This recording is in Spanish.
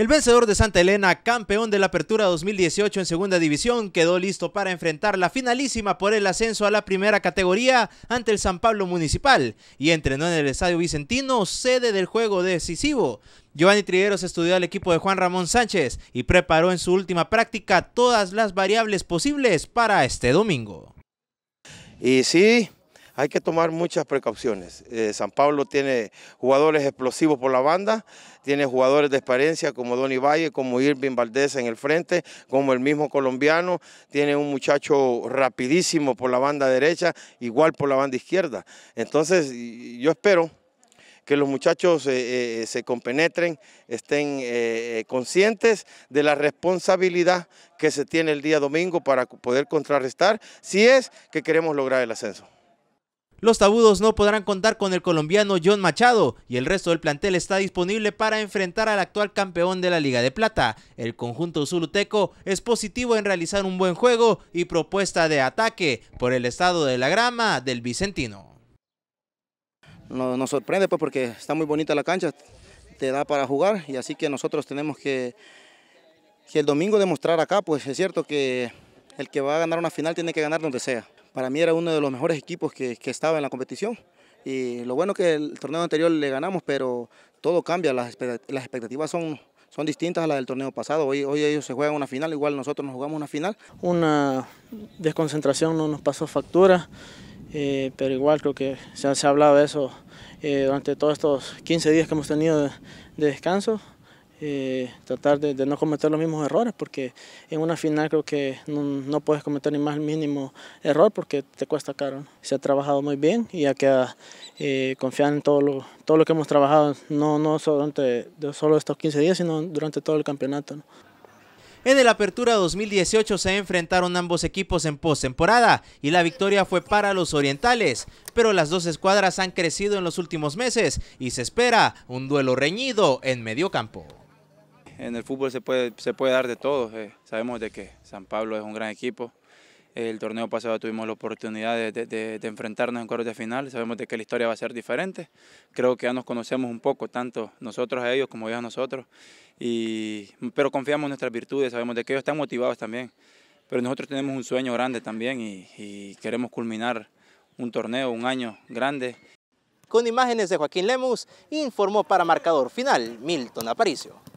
El vencedor de Santa Elena, campeón de la Apertura 2018 en Segunda División, quedó listo para enfrentar la finalísima por el ascenso a la primera categoría ante el San Pablo Municipal y entrenó en el Estadio Vicentino, sede del juego decisivo. Giovanni Trigueros estudió al equipo de Juan Ramón Sánchez y preparó en su última práctica todas las variables posibles para este domingo. Y sí, hay que tomar muchas precauciones. Eh, San Pablo tiene jugadores explosivos por la banda, tiene jugadores de experiencia como Donny Valle, como Irving Valdés en el frente, como el mismo colombiano, tiene un muchacho rapidísimo por la banda derecha, igual por la banda izquierda. Entonces yo espero que los muchachos eh, eh, se compenetren, estén conscientes de la responsabilidad que se tiene el día domingo para poder contrarrestar si es que queremos lograr el ascenso. Los tabudos no podrán contar con el colombiano John Machado y el resto del plantel está disponible para enfrentar al actual campeón de la Liga de Plata. El conjunto zuluteco es positivo en realizar un buen juego y propuesta de ataque por el estado de la grama del Vicentino. Nos, nos sorprende pues, porque está muy bonita la cancha, te da para jugar y así que nosotros tenemos que, que el domingo demostrar acá, pues es cierto que el que va a ganar una final tiene que ganar donde sea para mí era uno de los mejores equipos que, estaba en la competición. Y lo bueno que el torneo anterior le ganamos, pero todo cambia, las, expectativas son, son distintas a las del torneo pasado. Hoy, hoy ellos se juegan una final, igual nosotros nos jugamos una final. Una desconcentración no nos pasó factura, eh, pero igual creo que se, ha hablado de eso eh, durante todos estos 15 días que hemos tenido de descanso. Eh, tratar de, no cometer los mismos errores, porque en una final creo que no, puedes cometer ni más el mínimo error porque te cuesta caro. Se ha trabajado muy bien y hay que eh, confiar en todo lo, todo lo que hemos trabajado, no, no solo, durante, solo estos 15 días, sino durante todo el campeonato. En el Apertura 2018 se enfrentaron ambos equipos en postemporada y la victoria fue para los orientales, pero las dos escuadras han crecido en los últimos meses y se espera un duelo reñido en medio campo en el fútbol se puede, se puede dar de todo. Eh. sabemos de que San Pablo es un gran equipo. El torneo pasado tuvimos la oportunidad de, enfrentarnos en cuartos de final. Sabemos de que la historia va a ser diferente. Creo que ya nos conocemos un poco, tanto nosotros a ellos como ellos a nosotros. pero confiamos en nuestras virtudes, sabemos de que ellos están motivados también. Pero nosotros tenemos un sueño grande también y queremos culminar un torneo, un año grande. Con imágenes de Joaquín Lemus, informó para marcador final Milton Aparicio.